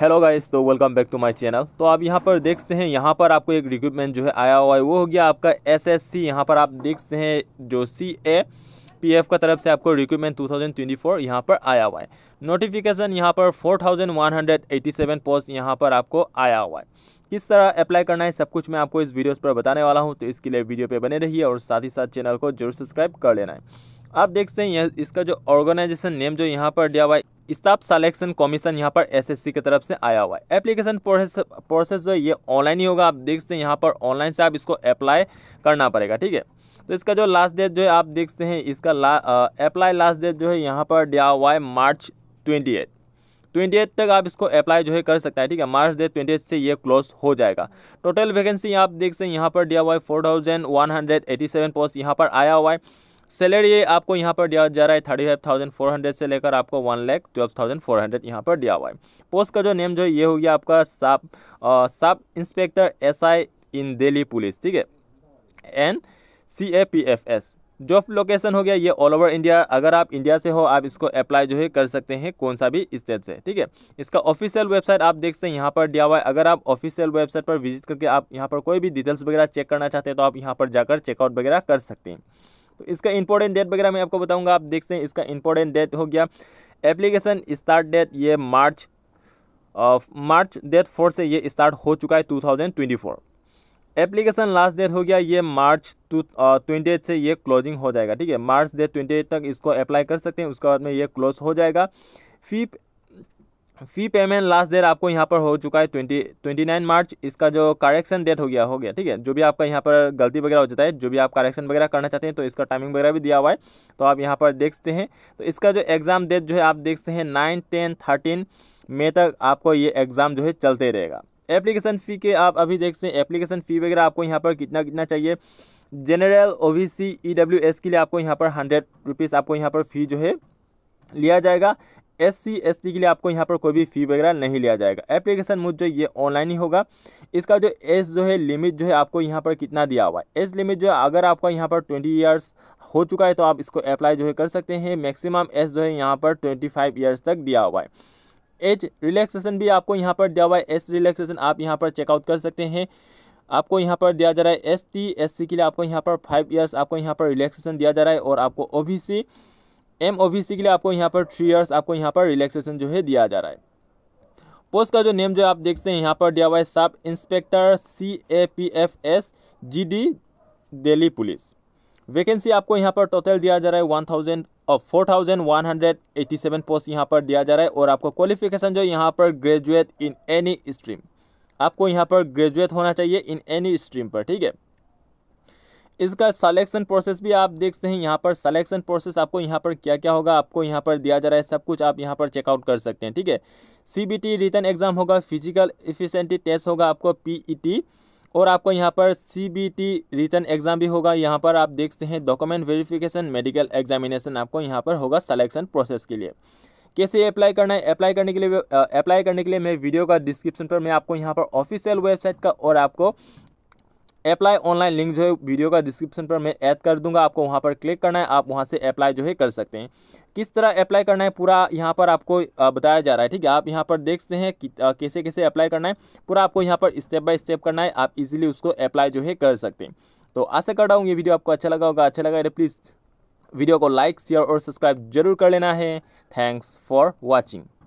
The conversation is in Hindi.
हेलो गाइस तो welcome back to my channel तो आप यहां पर देखते हैं यहां पर आपको एक रिक्रूटमेंट जो है आया हुआ है वो हो गया आपका एसएससी यहां पर आप देखते हैं जो सी ए पी एफ का तरफ से आपको रिक्रूटमेंट 2024 यहाँ पर आया हुआ है नोटिफिकेशन यहां पर 4187 पोस्ट यहां पर आपको आया हुआ है किस तरह अप्लाई करना है सब कुछ मैं आपको इस वीडियोस पर बताने वाला हूँ तो इसके लिए वीडियो पर बने रहिए और साथ ही साथ चैनल को जरूर सब्सक्राइब कर लेना है आप देखते हैं इसका जो ऑर्गेनाइजेशन नेम जो यहाँ पर दिया हुआ है स्टाफ सलेक्शन कमीशन यहाँ पर एसएससी की तरफ से आया हुआ है एप्लीकेशन प्रोसेस प्रोसेस जो है ये ऑनलाइन ही होगा आप देख सकते हैं यहाँ पर ऑनलाइन से आप इसको अप्लाई करना पड़ेगा ठीक है तो इसका जो लास्ट डेट जो है आप देख सकते हैं इसका ला अप्लाई लास्ट डेट जो है यहाँ पर दिया हुआ है March twenty eight twenty eight तक आप इसको अप्लाई जो है कर सकता है ठीक है मार्च डेट ट्वेंटी एट से ये क्लोज हो जाएगा टोटल वैकेंसी आप देख सकते हैं यहाँ पर दिया हुआ है four thousand one hundred eighty seven post यहाँ पर आया हुआ है सैलरी ये आपको यहाँ पर दिया जा रहा है thirty five thousand four hundred से लेकर आपको one lakh twelve thousand four hundred यहाँ पर दिया हुआ है पोस्ट का जो नेम जो है ये हो गया आपका sub sub inspector S I in Delhi police ठीक है and C A P F S job location हो गया ये ऑल ओवर इंडिया अगर आप इंडिया से हो आप इसको अप्लाई जो है कर सकते हैं कौन सा भी स्टेट से ठीक है इसका ऑफिशियल वेबसाइट आप देख सकते हैं यहाँ पर दिया हुआ है अगर आप ऑफिशियल वेबसाइट पर विजिट करके आप यहाँ पर कोई भी डिटेल्स वगैरह चेक करना चाहते हैं तो आप यहाँ पर जाकर चेकआउट वगैरह कर सकते हैं तो इसका इंपॉर्टेंट डेट वगैरह मैं आपको बताऊंगा आप देख सकते हैं इसका इंपॉर्टेंट डेट हो गया एप्लीकेशन स्टार्ट डेट ये मार्च मार्च डेट फोर से ये स्टार्ट हो चुका है two thousand twenty four application last date हो गया ये मार्च टू ट्वेंटी एट से ये क्लोजिंग हो जाएगा ठीक है मार्च डेट ट्वेंटी एट तक इसको अप्लाई कर सकते हैं उसके बाद में ये क्लोज हो जाएगा fee fee payment last date आपको यहाँ पर हो चुका है ट्वेंटी ट्वेंटी नाइन मार्च इसका जो करेक्शन डेट हो गया हो गया ठीक है जो भी आपका यहाँ पर गलती वगैरह हो जाता है जो भी आप करेक्शन वगैरह करना चाहते हैं तो इसका टाइमिंग वगैरह भी दिया हुआ है तो आप यहाँ पर देखते हैं तो इसका जो एग्ज़ाम डेट जो है आप देखते हैं नाइन टेन थर्टीन मे तक आपको ये एग्ज़ाम जो है चलते रहेगा एप्लीकेशन फ़ी के आप अभी देखते हैं एप्लीकेशन फ़ी वगैरह आपको यहाँ पर कितना कितना चाहिए general O B C E W S के लिए आपको यहाँ पर हंड्रेड रुपीज़ आपको यहाँ पर फ़ी जो है लिया जाएगा एस सी एस टी के लिए आपको यहाँ पर कोई भी फ़ी वगैरह नहीं लिया जाएगा एप्लीकेशन मुझ जो ये ऑनलाइन ही होगा इसका जो एज जो है लिमिट जो है आपको यहाँ पर कितना दिया हुआ है एज लिमिट जो है अगर आपका यहाँ पर ट्वेंटी ईयर्स हो चुका है तो आप इसको अप्लाई जो है कर सकते हैं मैक्सिमम एज जो है यहाँ पर ट्वेंटी फाइव ईयर्स तक दिया हुआ है एज रिलैक्सेशन भी आपको यहाँ पर दिया हुआ है एस रिलैक्सेशन आप यहाँ पर चेकआउट कर सकते हैं आपको यहाँ पर दिया जा रहा है एस टी एस सी के लिए आपको यहाँ पर फाइव ईयर्स आपको यहाँ पर रिलैक्सेशन दिया जा रहा है और आपको ओ बी सी एम ओ के लिए आपको यहाँ पर थ्री ईयर्स आपको यहाँ पर रिलैक्सेशन जो है दिया जा रहा है पोस्ट का जो नेम जो आप देखते हैं यहाँ पर दिया हुआ है sub inspector C A P F S G D Delhi police vacancy आपको यहाँ पर टोटल दिया जा रहा है वन थाउजेंड और four thousand one hundred eighty seven post यहाँ पर दिया जा रहा है और आपको क्वालिफिकेशन जो यहाँ पर ग्रेजुएट इन एनी स्ट्रीम आपको यहाँ पर ग्रेजुएट होना चाहिए इन एनी स्ट्रीम पर ठीक है इसका सलेक्शन प्रोसेस भी आप देखते हैं यहाँ पर सलेक्शन प्रोसेस आपको यहाँ पर क्या क्या होगा आपको यहाँ पर दिया जा रहा है सब कुछ आप यहाँ पर चेकआउट कर सकते हैं ठीक है C B T written exam होगा फिजिकल इफिशेंटी टेस्ट होगा आपको पी ई टी और आपको यहाँ पर C B T written exam भी होगा यहाँ पर आप देखते हैं डॉक्यूमेंट वेरिफिकेशन मेडिकल एग्जामिनेशन आपको यहाँ पर होगा सलेक्शन प्रोसेस के लिए कैसे अप्लाई करना है अप्लाई करने के लिए अप्लाई करने के लिए मैं वीडियो का डिस्क्रिप्शन पर मैं आपको यहाँ पर ऑफिशियल वेबसाइट का और आपको अप्लाई ऑनलाइन लिंक जो है वीडियो का डिस्क्रिप्शन पर मैं ऐड कर दूंगा आपको वहाँ पर क्लिक करना है आप वहाँ से अप्लाई जो है कर सकते हैं किस तरह अप्लाई करना है पूरा यहाँ पर आपको बताया जा रहा है ठीक है आप यहाँ पर देखते हैं कि कैसे कैसे अप्लाई करना है पूरा आपको यहाँ पर स्टेप बाय स्टेप करना है आप इजिली उसको अप्लाई जो है कर सकते हैं तो आशा कर रहा हूँ ये वीडियो आपको अच्छा लगा होगा अच्छा लगा प्लीज़ वीडियो तो को लाइक शेयर और सब्सक्राइब जरूर कर लेना है थैंक्स फॉर वॉचिंग